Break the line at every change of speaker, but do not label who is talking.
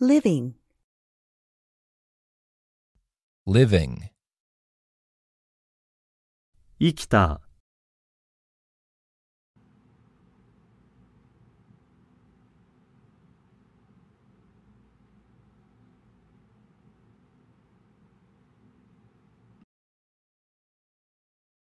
living
living 生きた